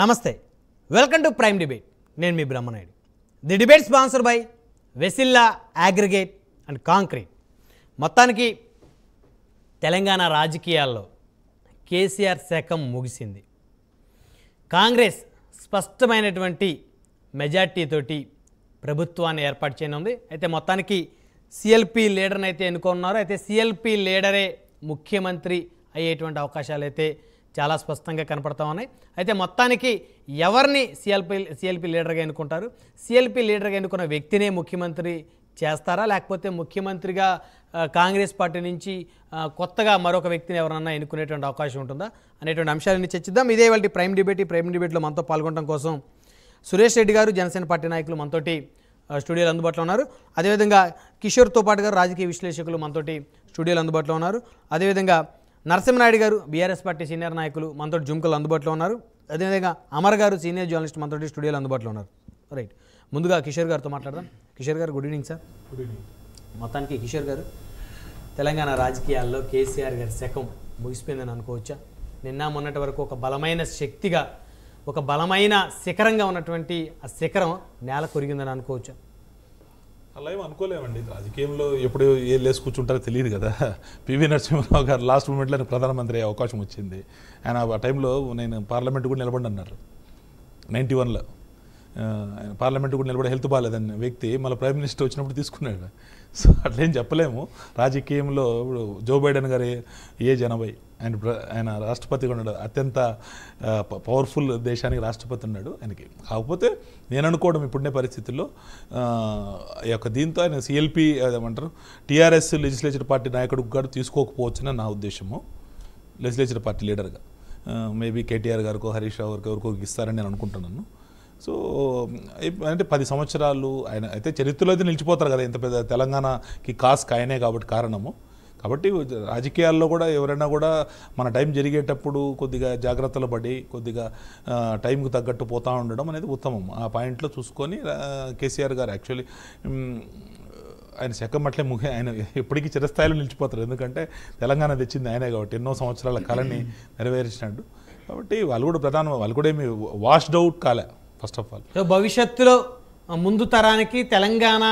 నమస్తే welcome to prime debate నేను మీ Brahmanayudu the debate sponsor by వెసిల్లా అగ్రిగేట్ అండ్ కాంక్రీట్ మొత్తానికి తెలంగాణ రాజకీయాల్లో కేసీఆర్ శకం ముగిసింది కాంగ్రెస్ స్పష్టమైనటువంటి మెజార్టీతోటి ప్రభుత్వాన్ని ఏర్పాటు చేయనుంది అయితే మొత్తానికి సిఎల్పి లీడర్ని అయితే ఎన్నుకున్నారు అయితే సిఎల్పి లీడరే ముఖ్యమంత్రి అయ్యేటువంటి అవకాశాలు అయితే చాలా స్పష్టంగా కనపడతా ఉన్నాయి అయితే మొత్తానికి ఎవరిని సిఎల్పి సిఎల్పి లీడర్గా ఎన్నుకుంటారు సిఎల్పి లీడర్గా ఎన్నుకున్న వ్యక్తినే ముఖ్యమంత్రి చేస్తారా లేకపోతే ముఖ్యమంత్రిగా కాంగ్రెస్ పార్టీ నుంచి కొత్తగా మరొక వ్యక్తిని ఎవరన్నా ఎన్నుకునేటువంటి అవకాశం ఉంటుందా అనేటువంటి అంశాలన్నీ చర్చిద్దాం ఇదే వాళ్ళ ప్రైమ్ డిబేట్ ఈ ప్రైమ్ డిబేట్లో మనతో పాల్గొనడం కోసం సురేష్ రెడ్డి గారు జనసేన పార్టీ నాయకులు మనతోటి స్టూడియోలు అందుబాటులో ఉన్నారు అదేవిధంగా కిషోర్తో పాటుగా రాజకీయ విశ్లేషకులు మనతోటి స్టూడియోలు అందుబాటులో ఉన్నారు అదేవిధంగా నరసింహనాయుడు గారు బీఆర్ఎస్ పార్టీ సీనియర్ నాయకులు మనతోటి జుంకలు అందుబాటులో ఉన్నారు అదేవిధంగా అమర్ గారు సీనియర్ జర్నలిస్ట్ మనతో స్టూడియోలో అందుబాటులో ఉన్నారు రైట్ ముందుగా కిషోర్ గారితో మాట్లాడదాం Kishore garu good evening sir good evening మొత్తానికి కిషోర్ గారు తెలంగాణ రాజకీయాల్లో కేసీఆర్ గారి శకం ముగిసిపోయిందని అనుకోవచ్చా నిన్న మొన్నటి వరకు ఒక బలమైన శక్తిగా ఒక బలమైన శిఖరంగా ఉన్నటువంటి ఆ శిఖరం నేల కొరిగిందని అనుకోవచ్చా అలా ఏం అనుకోలేమండి రాజకీయంలో ఎప్పుడు ఏ లేసి కూర్చుంటారో తెలియదు కదా పివి నరసింహరావు గారు లాస్ట్ మూమెంట్లో ప్రధానమంత్రి అయ్యే అవకాశం వచ్చింది ఆయన ఆ టైంలో నేను పార్లమెంట్ కూడా నిలబడి అన్నారు నైంటీ వన్లో పార్లమెంట్ కూడా నిలబడే హెల్త్ బాగాలేదన్న వ్యక్తి మళ్ళీ ప్రైమ్ మినిస్టర్ వచ్చినప్పుడు తీసుకున్నాడు సో అట్లేం చెప్పలేము రాజకీయంలో ఇప్పుడు జో బైడెన్ గారి ఏ జనభై ఆయన ఆయన రాష్ట్రపతిగా ఉన్నాడు అత్యంత పవర్ఫుల్ దేశానికి రాష్ట్రపతి ఉన్నాడు ఆయనకి కాకపోతే నేను అనుకోవడం ఇప్పుడునే పరిస్థితుల్లో ఈ యొక్క దీంతో ఆయన సిఎల్పి ఏమంటారు టీఆర్ఎస్ లెజిస్లేచర్ పార్టీ నాయకుడు గారు తీసుకోకపోవచ్చునని నా ఉద్దేశము లెజిస్లేచర్ పార్టీ లీడర్గా మేబీ కేటీఆర్ గారికో హరీష్ రావు గారికి ఎవరికో ఇస్తారని నేను అనుకుంటున్నాను సో అంటే పది సంవత్సరాలు ఆయన అయితే చరిత్రలో అయితే నిలిచిపోతారు కదా ఇంత పెద్ద తెలంగాణకి కాస్క్ ఆయనే కాబట్టి కారణము కాబట్టి రాజకీయాల్లో కూడా ఎవరైనా కూడా మన టైం జరిగేటప్పుడు కొద్దిగా జాగ్రత్తలు పడి కొద్దిగా టైంకి తగ్గట్టు పోతూ ఉండడం అనేది ఉత్తమం ఆ పాయింట్లో చూసుకొని కేసీఆర్ గారు యాక్చువల్లీ ఆయన శకం అట్లే ముఖ్య ఆయన ఎప్పటికీ చిరస్థాయిలో నిలిచిపోతారు ఎందుకంటే తెలంగాణ తెచ్చింది ఆయనే కాబట్టి ఎన్నో సంవత్సరాల కళని నెరవేర్చినట్టు కాబట్టి వాళ్ళు కూడా ప్రధాన వాళ్ళు కూడా ఏమి వాష్డ్ అవుట్ కాలే ఫస్ట్ ఆఫ్ ఆల్ భవిష్యత్తులో ముందు తరానికి తెలంగాణ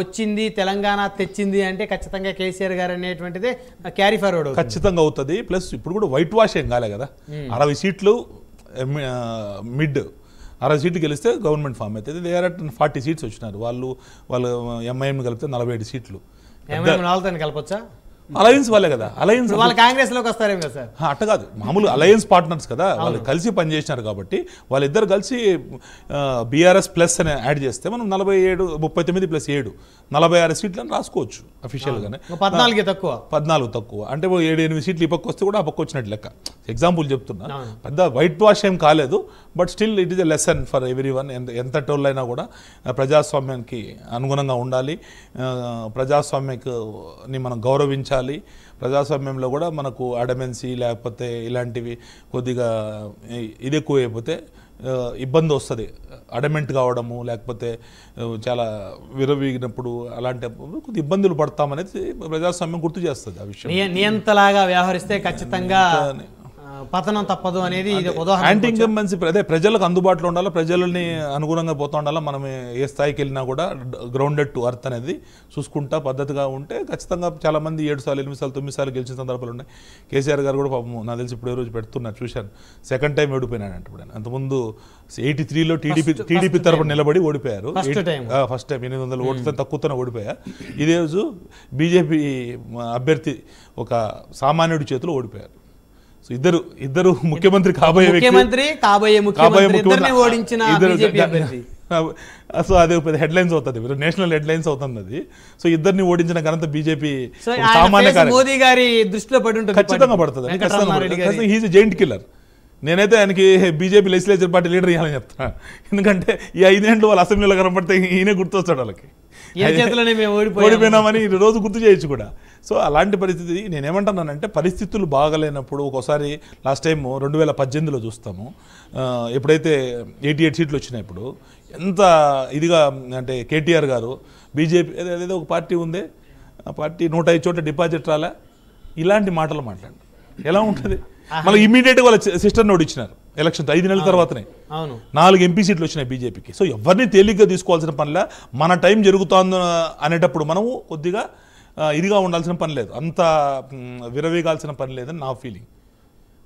వచ్చింది తెలంగాణ తెచ్చింది అంటే ఖచ్చితంగా కేసీఆర్ గారు అనేటువంటిది క్యారీ ఫార్వర్డ్ ఖచ్చితంగా అవుతుంది ప్లస్ ఇప్పుడు కూడా వైట్ వాష్ ఏం కాలే కదా hmm. అరవై సీట్లు మిడ్ అరవై సీట్లు గెలిస్తే గవర్నమెంట్ ఫామ్ అవుతుంది దే ఆర్ ఫార్టీ సీట్స్ వచ్చినారు వాళ్ళు వాళ్ళు ఎంఐఎం కలిపితే నలభై ఏడు సీట్లు ఎంఐఎం కలపచ్చా అలయన్స్ వాళ్ళే కదా అలయన్స్ వాళ్ళు కాంగ్రెస్ లోకి వస్తారేమో కదా సార్ అట్ట కాదు మామూలు అలయన్స్ పార్ట్నర్స్ కదా వాళ్ళు కలిసి పనిచేసినారు కాబట్టి వాళ్ళిద్దరు కలిసి బీఆర్ఎస్ ప్లస్ అని యాడ్ చేస్తే మనం నలభై ఏడు ముప్పై తొమ్మిది ప్లస్ ఏడు నలభై ఆరు సీట్లు అని రాసుకోవచ్చు అఫీషియల్గానే పద్నాలుగు తక్కువ పద్నాలుగు తక్కువ అంటే ఏడు ఎనిమిది సీట్లు ఈ పక్క వస్తే కూడా ఆ పక్క వచ్చినట్టు లెక్క ఎగ్జాంపుల్ చెప్తున్నా పెద్ద వైట్ వాష్ ఏం కాలేదు but still it is a lesson for everyone ఎంత ఎంత అయినా కూడా ప్రజాస్వామ్యానికి అనుగుణంగా ఉండాలి ప్రజాస్వామ్యకుని మనం గౌరవించాలి ప్రజాస్వామ్యంలో కూడా మనకు అడమెన్సీ లేకపోతే ఇలాంటివి కొద్దిగా ఇది ఎక్కువ అయిపోతే ఇబ్బంది వస్తుంది అడమెంట్ కావడము లేకపోతే చాలా విరవీగినప్పుడు అలాంటి కొద్ది ఇబ్బందులు పడతామనేది ప్రజాస్వామ్యం గుర్తు చేస్తుంది ఆ విషయం నియంతలాగా వ్యవహరిస్తే ఖచ్చితంగా పతనం తప్పదు అనేది యాంటీ ఇన్కంబెన్సీ అదే ప్రజలకు అందుబాటులో ఉండాలి ప్రజలని అనుగుణంగా పోతూ ఉండాలి మనం ఏ స్థాయికి వెళ్ళినా కూడా గ్రౌండెడ్ టు అర్త్ అనేది చూసుకుంటా పద్ధతిగా ఉంటే ఖచ్చితంగా చాలా మంది ఏడు సార్లు ఎనిమిది సార్లు తొమ్మిది సార్లు గెలిచిన సందర్భాలు ఉన్నాయి కేసీఆర్ గారు కూడా పాపం నాకు తెలిసి ఇప్పుడు రోజు పెడుతున్నారు చూశాను సెకండ్ టైం ఓడిపోయినాడు అంటే ఇప్పుడు అంతకుముందు ఎయిటీ త్రీలో టీడీపీ టీడీపీ తరఫున నిలబడి ఓడిపోయారు ఫస్ట్ టైం ఎనిమిది వందల ఓడితే hmm. తక్కువతోనే ఓడిపోయారు ఇదే రోజు బీజేపీ అభ్యర్థి ఒక సామాన్యుడి చేతిలో ఓడిపోయారు సో ఇద్దరు ఇద్దరు ముఖ్యమంత్రి కాబోయే ముఖ్యమంత్రి కాబోయే ముఖ్యమంత్రి ఓడించిన సో అది పెద్ద హెడ్లైన్స్ అవుతుంది నేషనల్ హెడ్లైన్స్ అవుతుంది అది సో ఇద్దరిని ఓడించిన ఘనత బీజేపీ సామాన్య మోదీ గారి దృష్టిలో పడి ఉంటుంది ఖచ్చితంగా పడుతుంది హీజ్ జైంట్ కిల్లర్ నేనైతే ఆయనకి బీజేపీ లెజిస్లేచర్ పార్టీ లీడర్ ఇవ్వాలని చెప్తాను ఎందుకంటే ఈ ఐదేళ్ళు వాళ్ళ అసెంబ్లీలో కనపడితే ఈయనే గుర్తొస్తాడు వాళ్ళకి ఓడిపోయినామని రోజు గుర్తు చేయొచ్చు కూడా సో అలాంటి పరిస్థితి నేనేమంటున్నానంటే పరిస్థితులు బాగలేనప్పుడు ఒకసారి లాస్ట్ టైం రెండు వేల పద్దెనిమిదిలో చూస్తాము ఎప్పుడైతే ఎయిటీ ఎయిట్ సీట్లు వచ్చినప్పుడు ఎంత ఇదిగా అంటే కేటీఆర్ గారు బీజేపీ ఏదో ఒక పార్టీ ఉంది ఆ పార్టీ నూట ఐదు చోట్ల డిపాజిట్ రాలే ఇలాంటి మాటలు మాట్లాడు ఎలా ఉంటుంది మళ్ళీ ఇమీడియట్గా వాళ్ళ సిస్టర్ నోటి ఇచ్చినారు ఎలక్షన్ ఐదు నెలల తర్వాతనే అవును నాలుగు ఎంపీ సీట్లు వచ్చినాయి బీజేపీకి సో ఎవరిని తేలిగ్గా తీసుకోవాల్సిన పనిలా మన టైం జరుగుతోంది అనేటప్పుడు మనము కొద్దిగా ఇదిగా ఉండాల్సిన పని లేదు అంత విరవేగాల్సిన పని లేదని నా ఫీలింగ్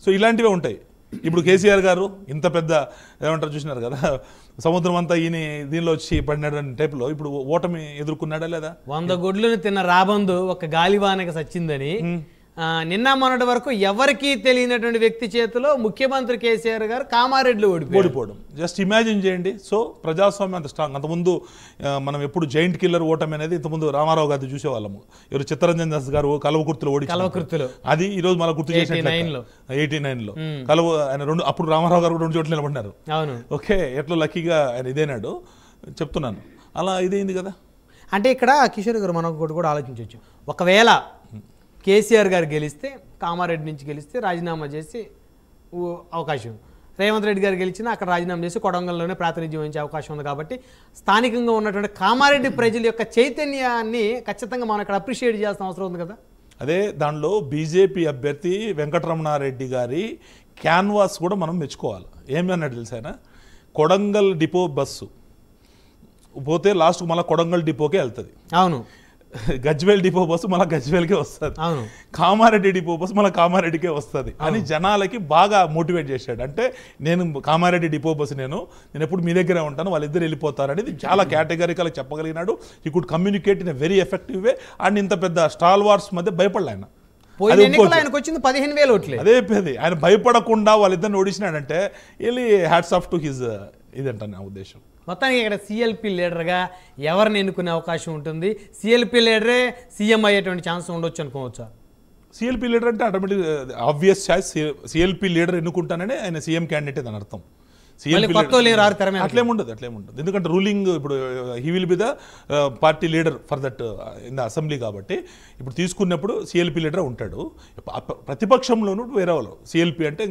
సో ఇలాంటివే ఉంటాయి ఇప్పుడు కేసీఆర్ గారు ఇంత పెద్ద ఏమంటారు చూసినారు కదా సముద్రం అంతా ఈయన దీనిలో వచ్చి పడినాడు టైప్లో ఇప్పుడు ఓటమి ఎదుర్కొన్నాడా లేదా వంద గొడ్లు తిన్న రాబందు ఒక గాలివానకి సచ్చిందని నిన్న మొన్నటి వరకు ఎవరికీ తెలియనటువంటి వ్యక్తి చేతిలో ముఖ్యమంత్రి కేసీఆర్ గారు కామారెడ్డి ఓడి ఓడిపోవడం జస్ట్ ఇమాజిన్ చేయండి సో ప్రజాస్వామ్యం అంత స్ట్రాంగ్ అంతకుముందు మనం ఎప్పుడు జైంట్ కిల్లర్ ఓటమి అనేది ఇంతకుముందు రామారావు గారి చూసేవాళ్ళము ఎవరు చిత్తరంజన్ దాస్ గారు కలవకుర్తులు ఓడి కలవకృతులు అది ఈ రోజు మళ్ళీ గుర్తు చేసే ఎయిటీ నైన్ లో కలవ ఆయన రెండు అప్పుడు రామారావు గారు రెండు చోట్ల నిలబడినారు అవును ఓకే ఎట్లా లక్కీగా ఆయన ఇదేనాడు చెప్తున్నాను అలా ఇదేంది కదా అంటే ఇక్కడ కిషోర్ గారు మనం ఒకటి కూడా ఆలోచించవచ్చు ఒకవేళ కేసీఆర్ గారు గెలిస్తే కామారెడ్డి నుంచి గెలిస్తే రాజీనామా చేసి అవకాశం రేవంత్ రెడ్డి గారు గెలిచినా అక్కడ రాజీనామా చేసి కొడంగల్లోనే ప్రాతినిధ్యం వహించే అవకాశం ఉంది కాబట్టి స్థానికంగా ఉన్నటువంటి కామారెడ్డి ప్రజల యొక్క చైతన్యాన్ని ఖచ్చితంగా మనం ఇక్కడ అప్రిషియేట్ చేయాల్సిన అవసరం ఉంది కదా అదే దానిలో బీజేపీ అభ్యర్థి వెంకటరమణారెడ్డి గారి క్యాన్వాస్ కూడా మనం మెచ్చుకోవాలి ఏమన్నట్టు తెలిసానా కొడంగల్ డిపో బస్సు పోతే లాస్ట్ మళ్ళీ కొడంగల్ డిపోకే వెళ్తుంది అవును గజ్వేల్ డిపో బస్సు మళ్ళీ గజ్వేల్కే వస్తుంది కామారెడ్డి డిపో బస్సు మళ్ళీ కామారెడ్డికే వస్తుంది అని జనాలకి బాగా మోటివేట్ చేశాడు అంటే నేను కామారెడ్డి డిపో బస్సు నేను నేను ఎప్పుడు మీ దగ్గరే ఉంటాను వాళ్ళిద్దరు వెళ్ళిపోతారు అనేది చాలా కేటగిరికల్ చెప్పగలిగినాడు ఈ could communicate in very effective way and ఇంత పెద్ద స్టాల్ వార్స్ మధ్య భయపడలేను ఆయన వచ్చింది పదిహేను వేలు ఓట్లే అదే పేది ఆయన భయపడకుండా వాళ్ళిద్దరిని ఓడిసినాడంటే వెళ్ళి హ్యాట్స్ ఆఫ్ టు హిజ్ ఇదంట నా ఉద్దేశం మొత్తానికి ఇక్కడ సిఎల్పి లీడర్గా ఎవరిని ఎన్నుకునే అవకాశం ఉంటుంది సిఎల్పి లీడరే సీఎం అయ్యేటువంటి ఛాన్స్ ఉండొచ్చు అనుకోవచ్చా సిఎల్పి లీడర్ అంటే automatic obvious choice CLP leader ఎన్నుకుంటానని ఆయన సీఎం క్యాండిడేట్ అని అర్థం అట్లే ఉండదు ఎందుకంటే రూలింగ్ ఇప్పుడు he will be the party leader for that in the assembly కాబట్టి ఇప్పుడు తీసుకున్నప్పుడు సిఎల్పి లీడర్ ఉంటాడు ప్రతిపక్షంలోనూ వేరే వాళ్ళు సిఎల్పి అంటే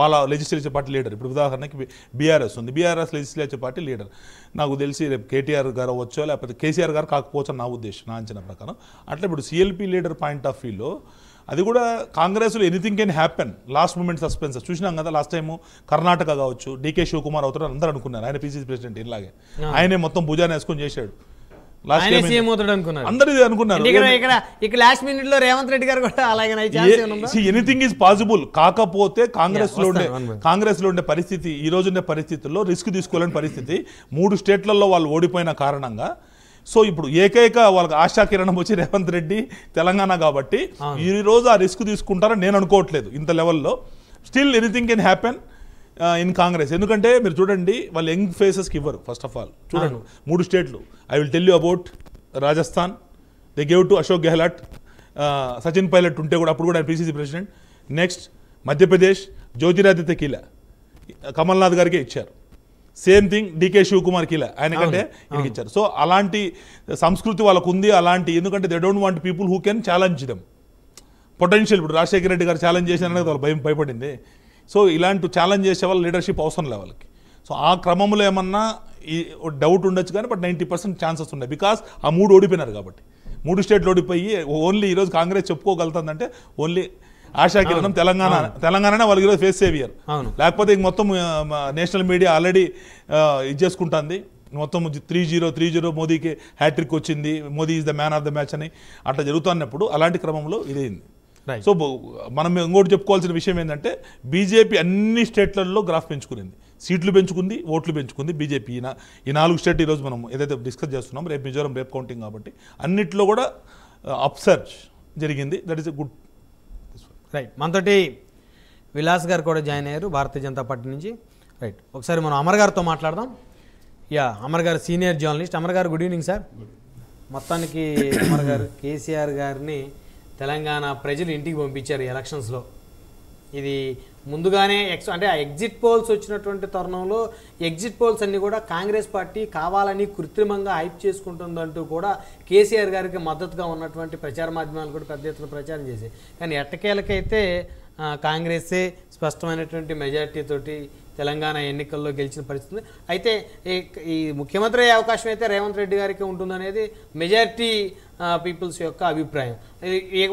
వాళ్ళ లెజిస్లేచర్ పార్టీ లీడర్ ఇప్పుడు ఉదాహరణకి బీఆర్ఎస్ ఉంది బీఆర్ఎస్ లెజిస్లేచర్ పార్టీ లీడర్ నాకు తెలిసి రేపు కేటీఆర్ గారు అవ్వచ్చో లేకపోతే కేసీఆర్ గారు కాకపోవచ్చు నా ఉద్దేశం నా అంచనా ప్రకారం అట్లా ఇప్పుడు సిఎల్పి లీడర్ పాయింట్ ఆఫ్ వ్యూలో అది కూడా కాంగ్రెస్లో anything can happen last moment suspense చూసినాం కదా లాస్ట్ టైం కర్ణాటక కావచ్చు డీకే శివకుమార్ అవుతాడు అందరూ అనుకున్నారు ఆయన పీసీసీ ప్రెసిడెంట్ ఇలాగే ఆయనే మొత్తం భుజాన్ని వేసుకొని చేశాడు ఎనీథింగ్ ఈజ్ పాసిబుల్ కాకపోతే కాంగ్రెస్ లో ఉండే కాంగ్రెస్ లో ఉండే పరిస్థితి ఈ రోజు ఉండే పరిస్థితుల్లో రిస్క్ తీసుకోలేని పరిస్థితి మూడు స్టేట్లలో వాళ్ళు ఓడిపోయిన కారణంగా సో ఇప్పుడు ఏకైక వాళ్ళకి ఆశాకిరణం వచ్చి రేవంత్ రెడ్డి తెలంగాణ కాబట్టి ఈ రోజు ఆ రిస్క్ తీసుకుంటారని నేను అనుకోవట్లేదు ఇంత లెవెల్లో still anything can happen in Congress ఎందుకంటే మీరు చూడండి వాళ్ళు యంగ్ ఫేసెస్కి ఇవ్వరు ఫస్ట్ ఆఫ్ ఆల్ చూడండి మూడు స్టేట్లు I will tell you about Rajasthan the gave to Ashok Gehlot Sachin Pilot ఉంటే కూడా అప్పుడు కూడా ఆయన PCC president next Madhya Pradesh Jyotiraditya కీల కమల్నాథ్ గారికి ఇచ్చారు సేమ్ థింగ్ డికే కుమార్ కిల ఆయన కంటే ఇచ్చారు సో అలాంటి సంస్కృతి వాళ్ళకు ఉంది అలాంటి ఎందుకంటే they don't want people who can challenge them potential ఇప్పుడు రాజశేఖర రెడ్డి గారు ఛాలెంజ్ చేసినారని వాళ్ళు భయం భయపడింది సో ఇలాంటి ఛాలెంజ్ చేసే వాళ్ళు లీడర్షిప్ అవసరం లే వాళ్ళకి సో ఆ క్రమంలో ఏమన్నా ఈ డౌట్ ఉండొచ్చు కానీ బట్ నైంటీ పర్సెంట్ ఛాన్సెస్ ఉన్నాయి బికాస్ ఆ మూడు ఓడిపోయినారు కాబట్టి మూడు స్టేట్లు ఓడిపోయి ఓన్లీ ఈరోజు కాంగ్రెస్ చెప్పుకోగలుగుతుందంటే ఓన్లీ ఆశా కిరణం తెలంగాణ తెలంగాణనే వాళ్ళకి ఈరోజు ఫేస్ సేవియర్ లేకపోతే ఇక మొత్తం నేషనల్ మీడియా ఆల్రెడీ ఇది చేసుకుంటుంది మొత్తం త్రీ జీరో త్రీ జీరో మోదీకి హ్యాట్రిక్ వచ్చింది Modi is the man of the match అని అట్లా జరుగుతున్నప్పుడు అలాంటి క్రమంలో ఇదైంది సో మనం ఇంకోటి చెప్పుకోవాల్సిన విషయం ఏంటంటే బీజేపీ అన్ని స్టేట్లలో గ్రాఫ్ పెంచుకునింది సీట్లు పెంచుకుంది ఓట్లు పెంచుకుంది బీజేపీ ఈ నాలుగు స్టేట్ ఈరోజు మనం ఏదైతే డిస్కస్ చేస్తున్నాం రేపు మిజోరం రేపు కౌంటింగ్ కాబట్టి అన్నిట్లో కూడా అప్సర్చ్ జరిగింది that is a good right మనతోటి విలాస్ గారు కూడా జాయిన్ అయ్యారు భారతీయ జనతా పార్టీ నుంచి రైట్ ఒకసారి మనం అమర్ గారితో మాట్లాడదాం యా అమర్ గారు సీనియర్ జర్నలిస్ట్ అమర్ గారు గుడ్ ఈవినింగ్ సార్ మొత్తానికి అమర్ గారు కేసీఆర్ గారిని తెలంగాణ ప్రజలు ఇంటికి పంపించారు ఎలక్షన్స్లో ఇది ముందుగానే ఎక్స్ అంటే ఆ ఎగ్జిట్ పోల్స్ వచ్చినటువంటి తరుణంలో ఎగ్జిట్ పోల్స్ అన్నీ కూడా కాంగ్రెస్ పార్టీ కావాలని కృత్రిమంగా హైప్ చేసుకుంటుందంటూ కూడా కేసీఆర్ గారికి మద్దతుగా ఉన్నటువంటి ప్రచార మాధ్యమాలు కూడా పెద్ద ఎత్తున ప్రచారం చేశాయి కానీ ఎట్టకేలకైతే కాంగ్రెసే స్పష్టమైనటువంటి మెజార్టీతోటి తెలంగాణ ఎన్నికల్లో గెలిచిన పరిస్థితి అయితే ఈ ముఖ్యమంత్రి అయ్యే అవకాశం అయితే రేవంత్ రెడ్డి గారికి ఉంటుందనేది మెజారిటీ పీపుల్స్ యొక్క అభిప్రాయం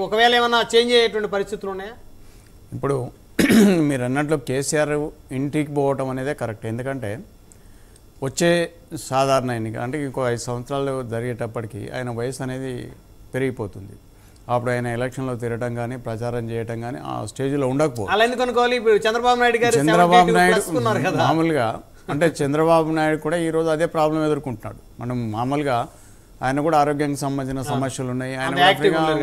ఒకవేళ ఏమైనా చేంజ్ అయ్యేటువంటి పరిస్థితులు ఉన్నాయా ఇప్పుడు మీరు అన్నట్లు కేసీఆర్ ఇంటికి పోవటం అనేదే కరెక్ట్ ఎందుకంటే వచ్చే సాధారణ ఎన్నిక అంటే ఇంకో ఐదు సంవత్సరాలు జరిగేటప్పటికి ఆయన వయసు అనేది పెరిగిపోతుంది అప్పుడు ఆయన ఎలక్షన్లో తిరగటం కానీ ప్రచారం చేయటం కానీ ఆ స్టేజ్లో ఉండకపోవాలి చంద్రబాబు నాయుడు గారు చంద్రబాబు నాయుడు మామూలుగా అంటే చంద్రబాబు నాయుడు కూడా ఈరోజు అదే ప్రాబ్లం ఎదుర్కొంటున్నాడు మనం మామూలుగా ఆయన కూడా ఆరోగ్యానికి సంబంధించిన సమస్యలు ఉన్నాయి ఆయన